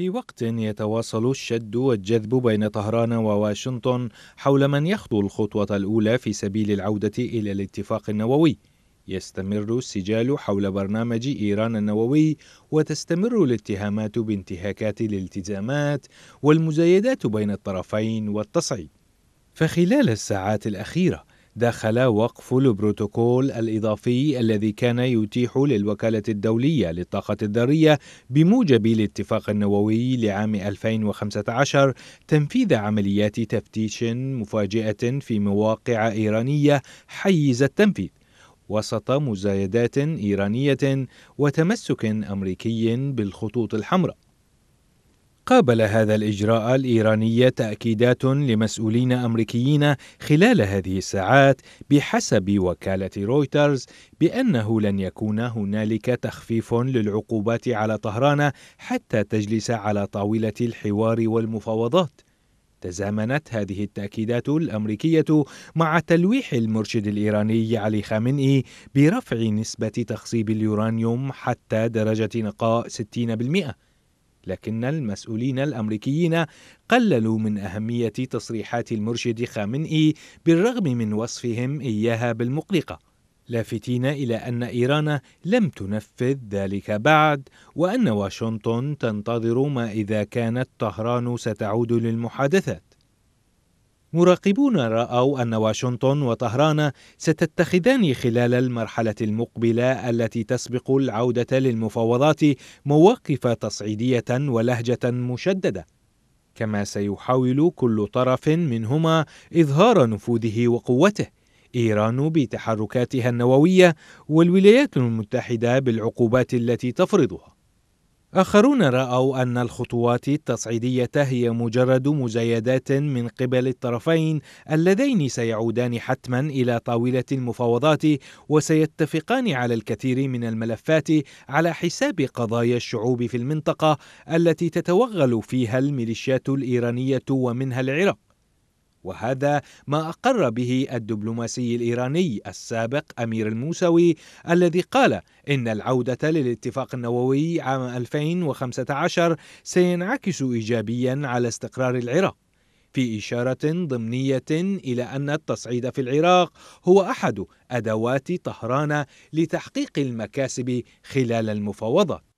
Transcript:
في وقت يتواصل الشد والجذب بين طهران وواشنطن حول من يخطو الخطوة الأولى في سبيل العودة إلى الاتفاق النووي يستمر السجال حول برنامج إيران النووي وتستمر الاتهامات بانتهاكات الالتزامات والمزايدات بين الطرفين والتصعيد فخلال الساعات الأخيرة دخل وقف البروتوكول الإضافي الذي كان يتيح للوكالة الدولية للطاقة الذرية بموجب الاتفاق النووي لعام 2015 تنفيذ عمليات تفتيش مفاجئة في مواقع إيرانية حيز التنفيذ وسط مزايدات إيرانية وتمسك أمريكي بالخطوط الحمراء قابل هذا الإجراء الإيراني تأكيدات لمسؤولين أمريكيين خلال هذه الساعات بحسب وكالة رويترز بأنه لن يكون هنالك تخفيف للعقوبات على طهران حتى تجلس على طاولة الحوار والمفاوضات. تزامنت هذه التأكيدات الأمريكية مع تلويح المرشد الإيراني علي خامنئي برفع نسبة تخصيب اليورانيوم حتى درجة نقاء 60%. لكن المسؤولين الامريكيين قللوا من اهميه تصريحات المرشد خامنئي بالرغم من وصفهم اياها بالمقلقه لافتين الى ان ايران لم تنفذ ذلك بعد وان واشنطن تنتظر ما اذا كانت طهران ستعود للمحادثات مراقبون رأوا أن واشنطن وطهران ستتخذان خلال المرحلة المقبلة التي تسبق العودة للمفاوضات مواقف تصعيدية ولهجة مشددة، كما سيحاول كل طرف منهما إظهار نفوذه وقوته، إيران بتحركاتها النووية والولايات المتحدة بالعقوبات التي تفرضها. آخرون رأوا أن الخطوات التصعيدية هي مجرد مزايدات من قبل الطرفين اللذين سيعودان حتما إلى طاولة المفاوضات وسيتفقان على الكثير من الملفات على حساب قضايا الشعوب في المنطقة التي تتوغل فيها الميليشيات الإيرانية ومنها العراق. وهذا ما أقر به الدبلوماسي الإيراني السابق أمير الموسوي الذي قال إن العودة للاتفاق النووي عام 2015 سينعكس إيجابيا على استقرار العراق في إشارة ضمنية إلى أن التصعيد في العراق هو أحد أدوات طهران لتحقيق المكاسب خلال المفاوضات